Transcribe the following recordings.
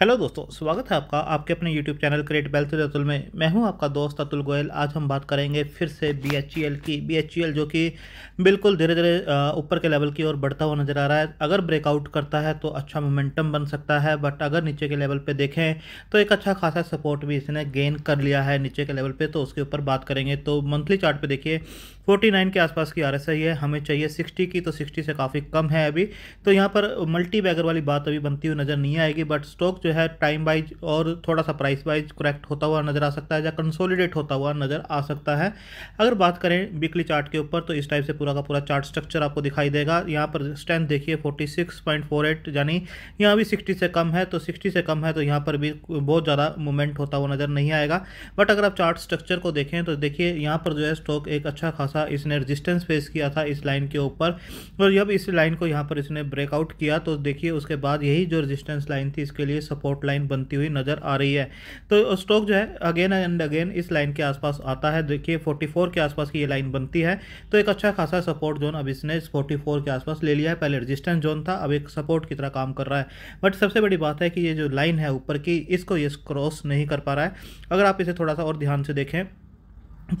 hello दोस्तों स्वागत है आपका आपके अपने YouTube channel create wealth Atul में मैं हूं आपका दोस्त अतुल गोयल आज हम बात करेंगे फिर से बी e की बी e जो कि बिल्कुल धीरे धीरे ऊपर के लेवल की ओर बढ़ता हुआ नज़र आ रहा है अगर ब्रेकआउट करता है तो अच्छा मोमेंटम बन सकता है बट अगर नीचे के लेवल पर देखें तो एक अच्छा खासा सपोर्ट भी इसने गेन कर लिया है नीचे के लेवल पर तो उसके ऊपर बात करेंगे तो मंथली चार्ट देखिए देखिए 49 के आसपास की आर है हमें चाहिए 60 की तो 60 से काफ़ी कम है अभी तो यहाँ पर मल्टी बैगर वाली बात अभी बनती हुई नज़र नहीं आएगी बट स्टॉक जो है टाइम वाइज और थोड़ा सा प्राइस वाइज करेक्ट होता हुआ नज़र आ सकता है या कंसोलिडेट होता हुआ नज़र आ सकता है अगर बात करें वीकली चार्ट के ऊपर तो इस टाइप से पूरा का पूरा चार्ट स्ट्रक्चर आपको दिखाई देगा यहाँ पर स्ट्रेंथ देखिए 46.48 यानी यहाँ भी 60 से कम है तो 60 से कम है तो यहाँ पर भी बहुत ज़्यादा मूवमेंट होता हुआ नज़र नहीं आएगा बट अगर आप चार्ट स्ट्रक्चर को देखें तो देखिए यहाँ पर जो है स्टॉक एक अच्छा खासा इसने रजिस्टेंस फेस किया था इस लाइन के ऊपर और जब इस लाइन को यहाँ पर इसने ब्रेकआउट किया तो देखिए उसके बाद यही जो रजिस्टेंस लाइन थी इसके लिए सपोर्ट लाइन बनती हुई नज़र आ रही है तो स्टॉक जो है अगेन एंड अगेन इस लाइन के आसपास आता है देखिए 44 के आसपास की ये लाइन बनती है तो एक अच्छा खासा सपोर्ट जोन अब इसने 44 के आसपास ले लिया है पहले रजिस्टेंस जोन था अब एक सपोर्ट की तरह काम कर रहा है बट सबसे बड़ी बात है कि ये जो लाइन है ऊपर की इसको ये क्रॉस नहीं कर पा रहा है अगर आप इसे थोड़ा सा और ध्यान से देखें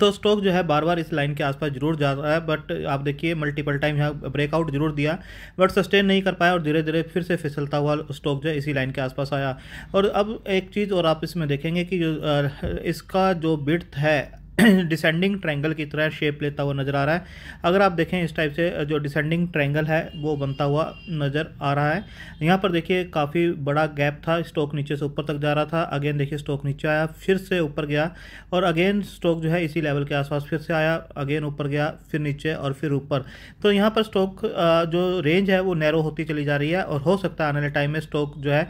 तो स्टॉक जो है बार बार इस लाइन के आसपास जरूर जा रहा है बट आप देखिए मल्टीपल टाइम यहाँ ब्रेकआउट जरूर दिया बट सस्टेन नहीं कर पाया और धीरे धीरे फिर से फिसलता हुआ स्टॉक जो है इसी लाइन के आसपास आया और अब एक चीज़ और आप इसमें देखेंगे कि जो इसका जो बिट है डिसेंडिंग ट्रायंगल की तरह शेप लेता हुआ नज़र आ रहा है अगर आप देखें इस टाइप से जो डिसेंडिंग ट्रायंगल है वो बनता हुआ नज़र आ रहा है यहाँ पर देखिए काफ़ी बड़ा गैप था स्टॉक नीचे से ऊपर तक जा रहा था अगेन देखिए स्टॉक नीचे आया फिर से ऊपर गया और अगेन स्टॉक जो है इसी लेवल के आसपास फिर से आया अगेन ऊपर गया फिर नीचे और फिर ऊपर तो यहाँ पर स्टॉक जो रेंज है वो नैरो होती चली जा रही है और हो सकता है आने वाले टाइम में स्टॉक जो है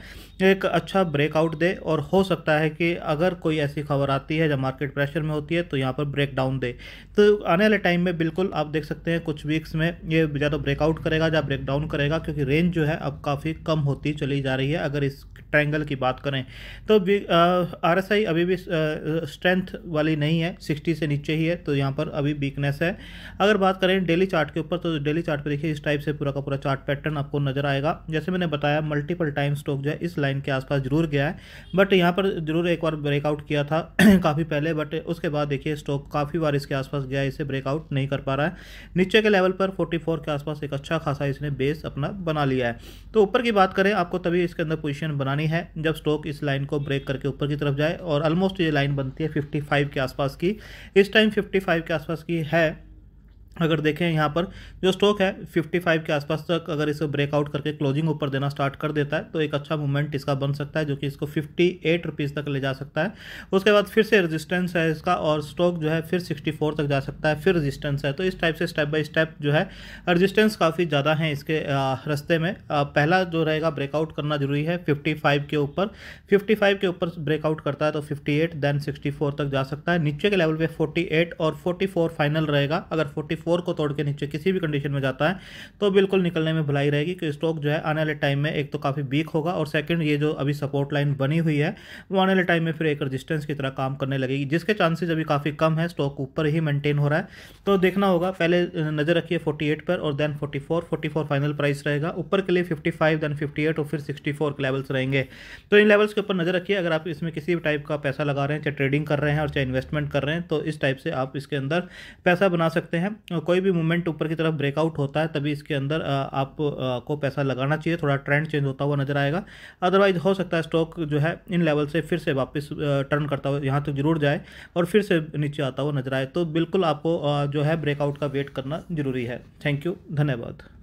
एक अच्छा ब्रेकआउट दे और हो सकता है कि अगर कोई ऐसी खबर आती है जब मार्केट प्रेशर में होती है तो तो यहाँ पर ब्रेक डाउन दे तो आने वाले टाइम में बिल्कुल आप देख सकते हैं कुछ वीक्स में ये या तो ब्रेकआउट करेगा या ब्रेक डाउन करेगा क्योंकि रेंज जो है अब काफ़ी कम होती चली जा रही है अगर इस ट्रैंगल की बात करें तो आर एस आई अभी भी स्ट्रेंथ वाली नहीं है सिक्सटी से नीचे ही है तो यहाँ पर अभी वीकनेस है अगर बात करें डेली चार्ट के ऊपर तो डेली चार्ट पर देखिए इस टाइप से पूरा का पूरा चार्ट पैटर्न आपको नजर आएगा जैसे मैंने बताया मल्टीपल टाइम स्टॉक जो है इस लाइन के आसपास जरूर गया है बट यहाँ पर जरूर एक बार ब्रेकआउट किया था काफ़ी पहले बट उसके बाद देखिए देखिए स्टॉक काफ़ी बार इसके आसपास गया इसे ब्रेकआउट नहीं कर पा रहा है नीचे के लेवल पर 44 के आसपास एक अच्छा खासा इसने बेस अपना बना लिया है तो ऊपर की बात करें आपको तभी इसके अंदर पोजिशन बनानी है जब स्टॉक इस लाइन को ब्रेक करके ऊपर की तरफ जाए और ऑलमोस्ट ये लाइन बनती है फिफ्टी के आसपास की इस टाइम फिफ्टी के आसपास की है अगर देखें यहाँ पर जो स्टॉक है 55 के आसपास तक अगर इसको ब्रेकआउट करके क्लोजिंग ऊपर देना स्टार्ट कर देता है तो एक अच्छा मूवमेंट इसका बन सकता है जो कि इसको 58 एट तक ले जा सकता है उसके बाद फिर से रेजिस्टेंस है इसका और स्टॉक जो है फिर 64 तक जा सकता है फिर रजिस्टेंस है तो इस टाइप से स्टेप बाई स्टेप जो है रजिस्टेंस काफ़ी ज़्यादा है इसके रस्ते में पहला जो रहेगा ब्रेकआउट करना जरूरी है फिफ्टी के ऊपर फिफ्टी के ऊपर ब्रेकआउट करता है तो फिफ्टी देन सिक्सटी तक जा सकता है नीचे के लेवल पर फोर्टी और फोर्टी फाइनल रहेगा अगर फोर्टी फोर को तोड़ के नीचे किसी भी कंडीशन में जाता है तो बिल्कुल निकलने में भलाई रहेगी कि स्टॉक जो है आने वाले टाइम में एक तो काफ़ी वीक होगा और सेकेंड ये जो अभी सपोर्ट लाइन बनी हुई है वो आने वाले टाइम में फिर एक रजिस्टेंस की तरह काम करने लगेगी जिसके चांसेज अभी काफ़ी कम है स्टॉक ऊपर ही मेनटेन हो रहा है तो देखना होगा पहले नज़र रखिए फोर्टी पर और then forty four final price रहेगा ऊपर के लिए फाइव देन 58 और फिर सिक्सटी के लेवल्स रहेंगे तो इन लेवल्स के ऊपर नज़र रखिए अगर आप इसमें किसी भी टाइप का पैसा लगा रहे हैं चाहे ट्रेडिंग कर रहे हैं और चाहे इन्वेस्टमेंट कर रहे हैं तो इस टाइप से आप इसके अंदर पैसा बना सकते हैं कोई भी मूवमेंट ऊपर की तरफ ब्रेकआउट होता है तभी इसके अंदर आपको पैसा लगाना चाहिए थोड़ा ट्रेंड चेंज होता हुआ नजर आएगा अदरवाइज हो सकता है स्टॉक जो है इन लेवल से फिर से वापस टर्न करता हुआ यहाँ तक तो जरूर जाए और फिर से नीचे आता हुआ नजर आए तो बिल्कुल आपको जो है ब्रेकआउट का वेट करना जरूरी है थैंक यू धन्यवाद